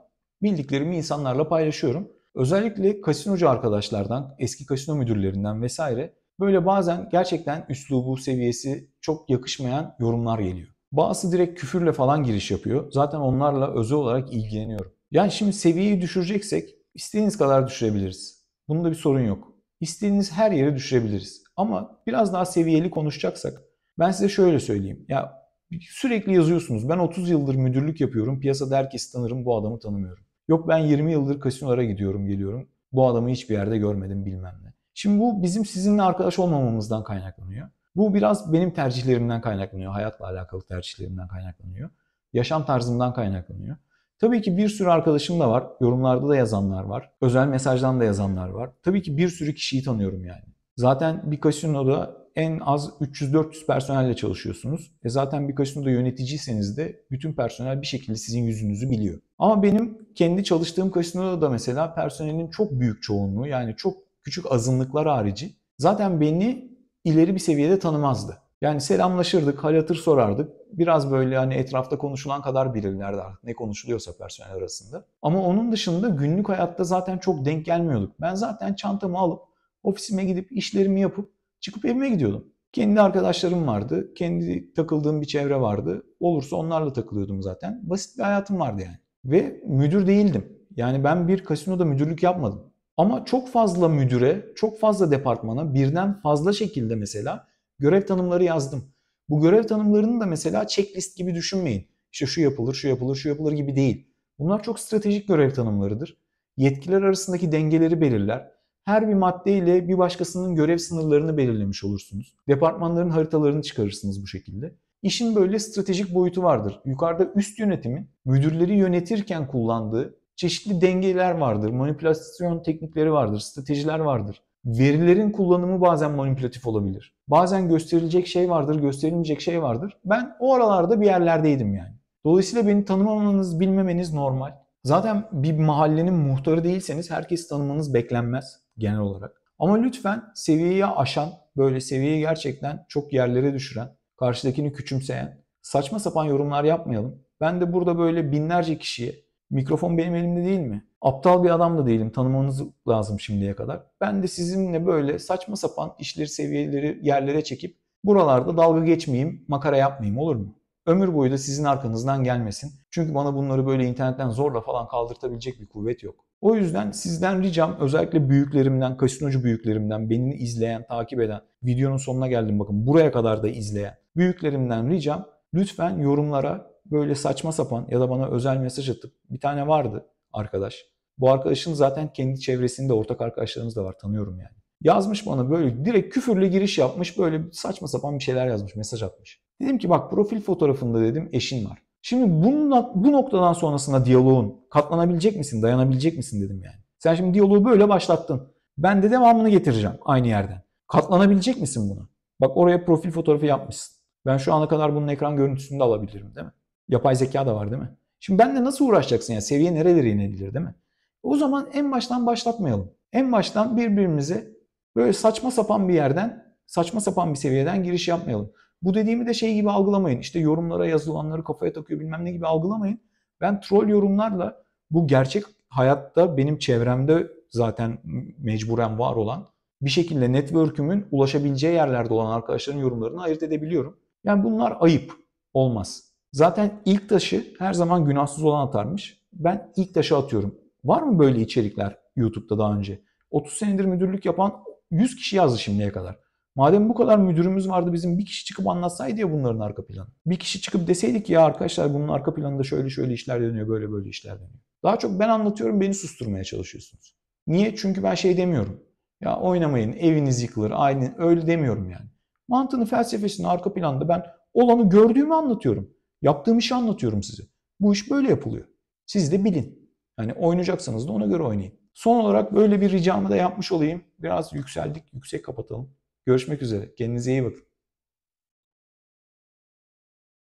Bildiklerimi insanlarla paylaşıyorum. Özellikle kasinocu arkadaşlardan, eski kasino müdürlerinden vesaire böyle bazen gerçekten üslubu, seviyesi çok yakışmayan yorumlar geliyor. Bazısı direkt küfürle falan giriş yapıyor. Zaten onlarla özel olarak ilgileniyorum. Yani şimdi seviyeyi düşüreceksek istediğiniz kadar düşürebiliriz. Bunda bir sorun yok. İstediğiniz her yere düşürebiliriz. Ama biraz daha seviyeli konuşacaksak ben size şöyle söyleyeyim. Ya sürekli yazıyorsunuz. Ben 30 yıldır müdürlük yapıyorum. Piyasada herkesi tanırım. Bu adamı tanımıyorum. Yok ben 20 yıldır kasinolara gidiyorum geliyorum. Bu adamı hiçbir yerde görmedim bilmem ne. Şimdi bu bizim sizinle arkadaş olmamamızdan kaynaklanıyor. Bu biraz benim tercihlerimden kaynaklanıyor. Hayatla alakalı tercihlerimden kaynaklanıyor. Yaşam tarzımdan kaynaklanıyor. Tabii ki bir sürü arkadaşım da var. Yorumlarda da yazanlar var. Özel mesajdan da yazanlar var. Tabii ki bir sürü kişiyi tanıyorum yani. Zaten bir kasinoda en az 300-400 personelle çalışıyorsunuz. E zaten bir kasinoda yöneticiyseniz de bütün personel bir şekilde sizin yüzünüzü biliyor. Ama benim kendi çalıştığım kasinoda da mesela personelin çok büyük çoğunluğu yani çok küçük azınlıklar harici zaten beni ileri bir seviyede tanımazdı. Yani selamlaşırdık, hal hatır sorardık. Biraz böyle hani etrafta konuşulan kadar bilirlerdi artık ne konuşuluyorsa personel arasında. Ama onun dışında günlük hayatta zaten çok denk gelmiyorduk. Ben zaten çantamı alıp ofisime gidip işlerimi yapıp çıkıp evime gidiyordum. Kendi arkadaşlarım vardı, kendi takıldığım bir çevre vardı. Olursa onlarla takılıyordum zaten. Basit bir hayatım vardı yani. Ve müdür değildim. Yani ben bir kasinoda müdürlük yapmadım. Ama çok fazla müdüre, çok fazla departmana birden fazla şekilde mesela Görev tanımları yazdım. Bu görev tanımlarını da mesela checklist gibi düşünmeyin. İşte şu yapılır, şu yapılır, şu yapılır gibi değil. Bunlar çok stratejik görev tanımlarıdır. Yetkiler arasındaki dengeleri belirler. Her bir maddeyle bir başkasının görev sınırlarını belirlemiş olursunuz. Departmanların haritalarını çıkarırsınız bu şekilde. İşin böyle stratejik boyutu vardır. Yukarıda üst yönetimin müdürleri yönetirken kullandığı çeşitli dengeler vardır, manipülasyon teknikleri vardır, stratejiler vardır verilerin kullanımı bazen manipülatif olabilir. Bazen gösterilecek şey vardır, gösterilmeyecek şey vardır. Ben o aralarda bir yerlerdeydim yani. Dolayısıyla beni tanımamanız, bilmemeniz normal. Zaten bir mahallenin muhtarı değilseniz herkes tanımanız beklenmez genel olarak. Ama lütfen seviyeyi aşan, böyle seviyeyi gerçekten çok yerlere düşüren, karşıdakini küçümseyen saçma sapan yorumlar yapmayalım. Ben de burada böyle binlerce kişiye Mikrofon benim elimde değil mi? Aptal bir adam da değilim. Tanımanız lazım şimdiye kadar. Ben de sizinle böyle saçma sapan işleri seviyeleri yerlere çekip buralarda dalga geçmeyeyim, makara yapmayayım olur mu? Ömür boyu da sizin arkanızdan gelmesin. Çünkü bana bunları böyle internetten zorla falan kaldırtabilecek bir kuvvet yok. O yüzden sizden ricam özellikle büyüklerimden, kasinocu büyüklerimden, beni izleyen, takip eden, videonun sonuna geldim bakın buraya kadar da izleyen büyüklerimden ricam lütfen yorumlara böyle saçma sapan ya da bana özel mesaj atıp bir tane vardı arkadaş. Bu arkadaşın zaten kendi çevresinde ortak arkadaşlarımız da var tanıyorum yani. Yazmış bana böyle direkt küfürle giriş yapmış böyle saçma sapan bir şeyler yazmış mesaj atmış. Dedim ki bak profil fotoğrafında dedim eşin var. Şimdi bununla, bu noktadan sonrasında diyaloğun katlanabilecek misin dayanabilecek misin dedim yani. Sen şimdi diyaloğu böyle başlattın. Ben de devamını getireceğim aynı yerden. Katlanabilecek misin buna? Bak oraya profil fotoğrafı yapmışsın. Ben şu ana kadar bunun ekran görüntüsünü de alabilirim değil mi? Yapay zeka da var değil mi? Şimdi benle nasıl uğraşacaksın ya? seviye nerelere inebilir değil mi? O zaman en baştan başlatmayalım. En baştan birbirimize böyle saçma sapan bir yerden, saçma sapan bir seviyeden giriş yapmayalım. Bu dediğimi de şey gibi algılamayın. İşte yorumlara yazılanları kafaya takıyor bilmem ne gibi algılamayın. Ben troll yorumlarla bu gerçek hayatta benim çevremde zaten mecburen var olan bir şekilde network'ümün ulaşabileceği yerlerde olan arkadaşların yorumlarını ayırt edebiliyorum. Yani bunlar ayıp olmaz. Zaten ilk taşı her zaman günahsız olan atarmış. Ben ilk taşı atıyorum. Var mı böyle içerikler YouTube'da daha önce? 30 senedir müdürlük yapan 100 kişi yazdı şimdiye kadar. Madem bu kadar müdürümüz vardı bizim bir kişi çıkıp anlatsaydı ya bunların arka planı. Bir kişi çıkıp deseydik ya arkadaşlar bunun arka planında şöyle şöyle işler dönüyor, böyle böyle işler dönüyor. Daha çok ben anlatıyorum beni susturmaya çalışıyorsunuz. Niye? Çünkü ben şey demiyorum. Ya oynamayın, eviniz yıkılır, ailen öyle demiyorum yani. Mantığını, felsefesini arka planda ben olanı gördüğümü anlatıyorum. Yaptığım işi anlatıyorum size. Bu iş böyle yapılıyor. Siz de bilin. Yani oynayacaksanız da ona göre oynayın. Son olarak böyle bir ricamı da yapmış olayım. Biraz yükseldik, yüksek kapatalım. Görüşmek üzere. Kendinize iyi bakın.